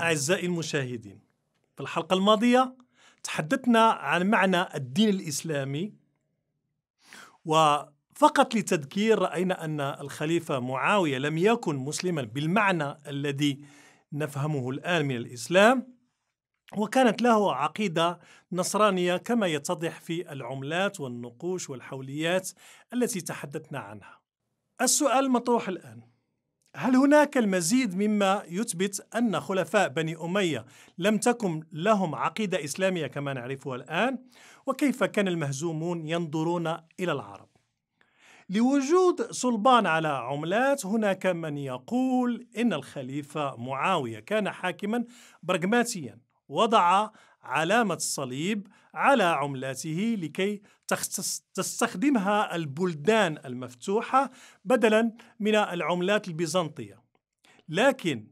أعزائي المشاهدين في الحلقة الماضية تحدثنا عن معنى الدين الإسلامي وفقط لتذكير رأينا أن الخليفة معاوية لم يكن مسلما بالمعنى الذي نفهمه الآن من الإسلام وكانت له عقيدة نصرانية كما يتضح في العملات والنقوش والحوليات التي تحدثنا عنها. السؤال المطروح الآن هل هناك المزيد مما يثبت أن خلفاء بني أمية لم تكن لهم عقيدة إسلامية كما نعرفها الآن؟ وكيف كان المهزومون ينظرون إلى العرب؟ لوجود صلبان على عملات هناك من يقول إن الخليفة معاوية كان حاكما برغماتيا وضع علامة الصليب على عملاته لكي تستخدمها البلدان المفتوحة بدلا من العملات البيزنطية لكن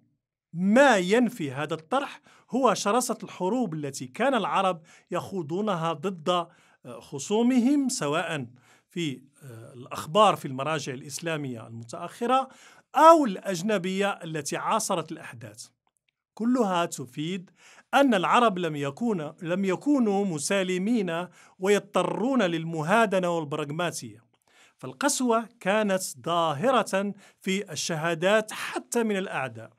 ما ينفي هذا الطرح هو شرسة الحروب التي كان العرب يخوضونها ضد آه، خصومهم سواء في آه، الأخبار في المراجع الإسلامية المتأخرة أو الأجنبية التي عاصرت الأحداث كلها تفيد أن العرب لم يكون لم يكونوا مسالمين ويضطرون للمهادنة والبراغماتية فالقسوة كانت ظاهرة في الشهادات حتى من الأعداء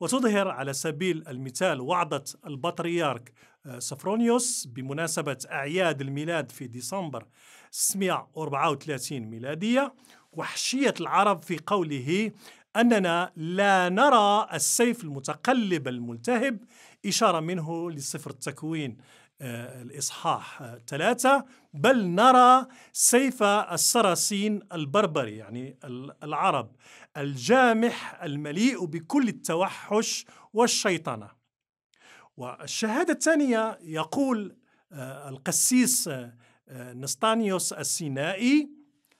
وتظهر على سبيل المثال وعظة البطريرك آه، سفرونيوس بمناسبة أعياد الميلاد في ديسمبر 634 ميلادية وحشية العرب في قوله أننا لا نرى السيف المتقلب الملتهب إشارة منه لصفر التكوين آه، الإصحاح آه، ثلاثة بل نرى سيف السراسين البربري يعني العرب الجامح المليء بكل التوحش والشيطنة والشهادة الثانية يقول آه، القسيس نستانيوس السينائي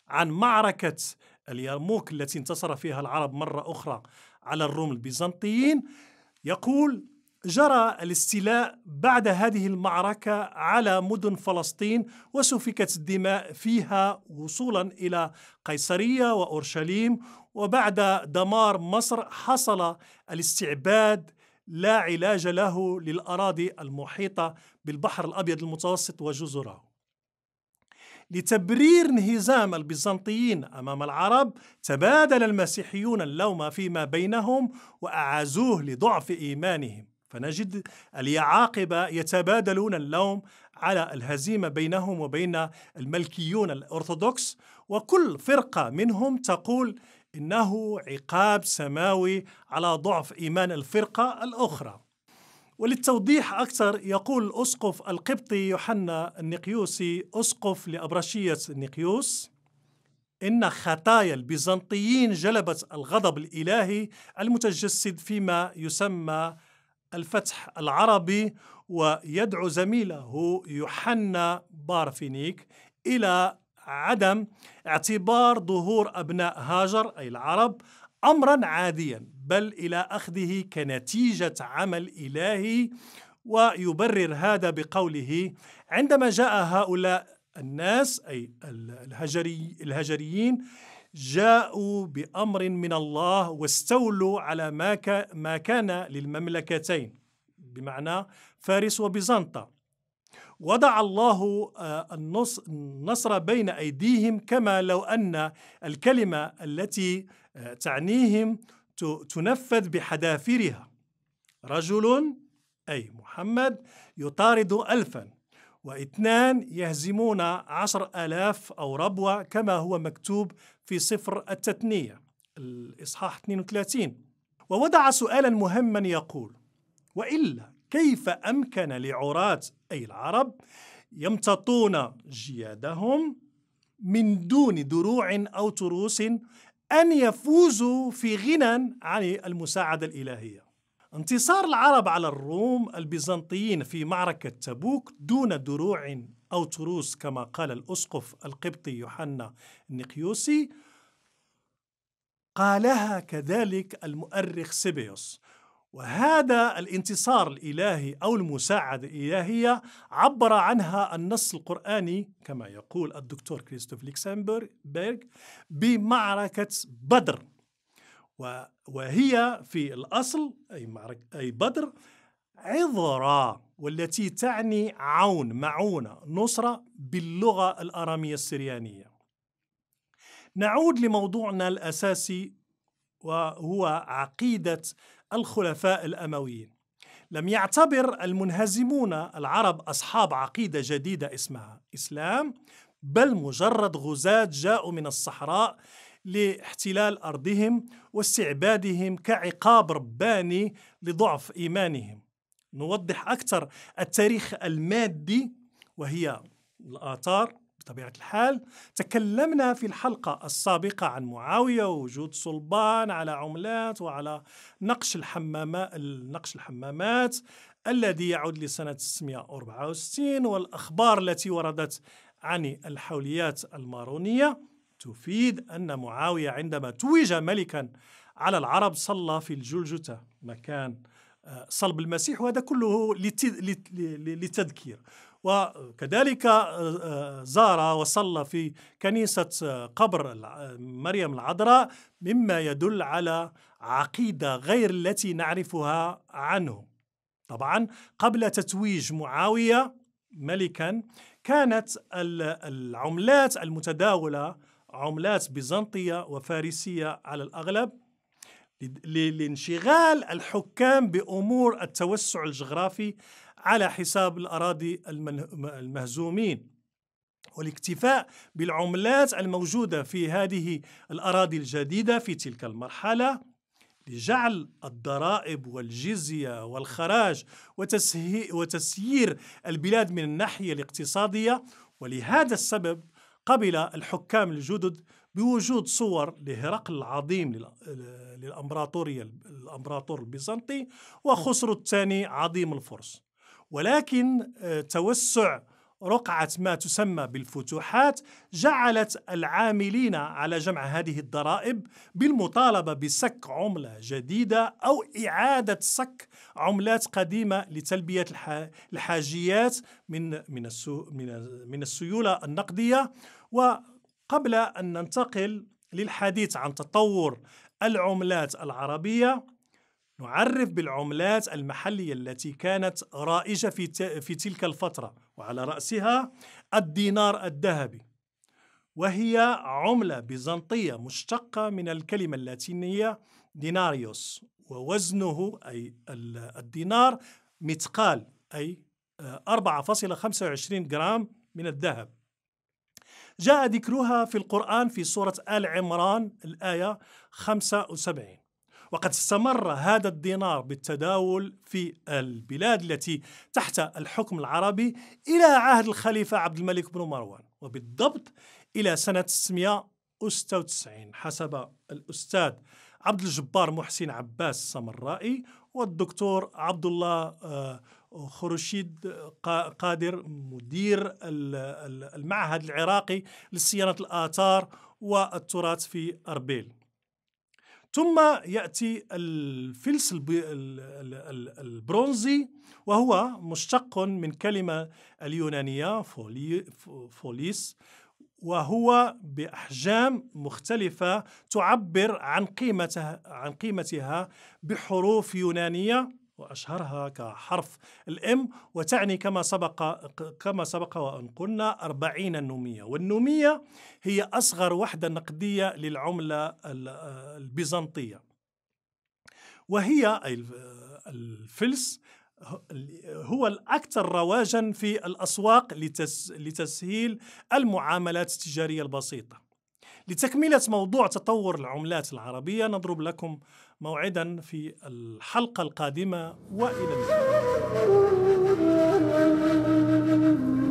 عن معركة اليرموك التي انتصر فيها العرب مرة أخرى على الروم البيزنطيين يقول جرى الاستيلاء بعد هذه المعركة على مدن فلسطين وسفكت الدماء فيها وصولا إلى قيصرية وأورشليم وبعد دمار مصر حصل الاستعباد لا علاج له للأراضي المحيطة بالبحر الأبيض المتوسط وجزره لتبرير انهزام البيزنطيين أمام العرب تبادل المسيحيون اللوم فيما بينهم وأعازوه لضعف إيمانهم فنجد اليعاقبة يتبادلون اللوم على الهزيمة بينهم وبين الملكيون الأرثوذكس وكل فرقة منهم تقول إنه عقاب سماوي على ضعف إيمان الفرقة الأخرى وللتوضيح أكثر يقول الأسقف القبطي يوحنا النقيوسي أسقف لأبرشية النقيوس إن خطايا البيزنطيين جلبت الغضب الإلهي المتجسد فيما يسمى الفتح العربي ويدعو زميله يوحنا بارفينيك إلى عدم اعتبار ظهور أبناء هاجر أي العرب امرا عاديا بل الى اخذه كنتيجه عمل الهي ويبرر هذا بقوله عندما جاء هؤلاء الناس اي الهجري الهجريين جاءوا بامر من الله واستولوا على ما ما كان للمملكتين بمعنى فارس وبيزنطه وضع الله آه، النصر بين أيديهم كما لو أن الكلمة التي آه، تعنيهم تنفذ بحذافيرها رجل أي محمد يطارد ألفا واثنان يهزمون عشر ألاف أو ربوة كما هو مكتوب في سفر التثنية الإصحاح 32 ووضع سؤالا مهما يقول وإلا كيف أمكن لعراة أي العرب يمتطون جيادهم من دون دروع أو تروس أن يفوزوا في غنى عن المساعدة الإلهية انتصار العرب على الروم البيزنطيين في معركة تبوك دون دروع أو تروس كما قال الأسقف القبطي يوحنا النقيوسي قالها كذلك المؤرخ سيبيوس وهذا الانتصار الإلهي أو المساعدة الإلهية عبر عنها النص القرآني كما يقول الدكتور كريستوف ليكسنبرغ بمعركة بدر وهي في الأصل أي, معركة أي بدر عذرة والتي تعني عون معونة نصرة باللغة الأرامية السريانية نعود لموضوعنا الأساسي وهو عقيدة الخلفاء الأمويين لم يعتبر المنهزمون العرب أصحاب عقيدة جديدة اسمها إسلام بل مجرد غزاة جاءوا من الصحراء لاحتلال أرضهم واستعبادهم كعقاب رباني لضعف إيمانهم نوضح أكثر التاريخ المادي وهي الآثار بطبيعة الحال تكلمنا في الحلقة السابقة عن معاوية ووجود صلبان على عملات وعلى نقش الحمامات نقش الحمامات الذي يعود لسنة 664 والأخبار التي وردت عن الحوليات المارونية تفيد أن معاوية عندما توج ملكا على العرب صلى في الجلجتة مكان آه، صلب المسيح وهذا كله لتذكير وكذلك آه، آه، زار وصلى في كنيسة آه، قبر مريم العذراء مما يدل على عقيدة غير التي نعرفها عنه طبعا قبل تتويج معاوية ملكا كانت العملات المتداولة عملات بيزنطية وفارسية على الأغلب لانشغال الحكام بأمور التوسع الجغرافي على حساب الأراضي المهزومين والاكتفاء بالعملات الموجودة في هذه الأراضي الجديدة في تلك المرحلة لجعل الضرائب والجزية والخراج وتسيير البلاد من الناحية الاقتصادية ولهذا السبب قبل الحكام الجدد بوجود صور لهرقل العظيم للامبراطوريه الامبراطور البيزنطي وخسرو الثاني عظيم الفرس ولكن آه، توسع رقعة ما تسمى بالفتوحات جعلت العاملين على جمع هذه الضرائب بالمطالبة بسك عملة جديدة أو إعادة سك عملات قديمة لتلبية الحاجيات من من من السيولة النقدية و قبل أن ننتقل للحديث عن تطور العملات العربية نعرف بالعملات المحلية التي كانت رائجة في, في تلك الفترة وعلى رأسها الدينار الذهبي وهي عملة بيزنطية مشتقة من الكلمة اللاتينية ديناريوس ووزنه أي الدينار مثقال أي 4.25 آه، جرام من الذهب جاء ذكرها في القرآن في سورة آل عمران الآية 75 وقد استمر هذا الدينار بالتداول في البلاد التي تحت الحكم العربي إلى عهد الخليفة عبد الملك بن مروان وبالضبط إلى سنة 696 حسب الأستاذ عبد الجبار محسن عباس السمرائي والدكتور عبد الله آه، خورشيد قادر مدير المعهد العراقي لصيانة الآثار والتراث في أربيل ثم يأتي الفلس البرونزي وهو مشتق من كلمة اليونانية فوليس وهو بأحجام مختلفة تعبر عن قيمتها عن قيمتها بحروف يونانية وأشهرها كحرف الإم وتعني كما سبق كما سبق وأن قلنا أربعين النومية والنومية هي أصغر وحدة نقدية للعملة البيزنطية وهي الفلس هو الأكثر رواجا في الأسواق لتسهيل المعاملات التجارية البسيطة لتكملة موضوع تطور العملات العربية نضرب لكم موعدا في الحلقة القادمة وإلى اللقاء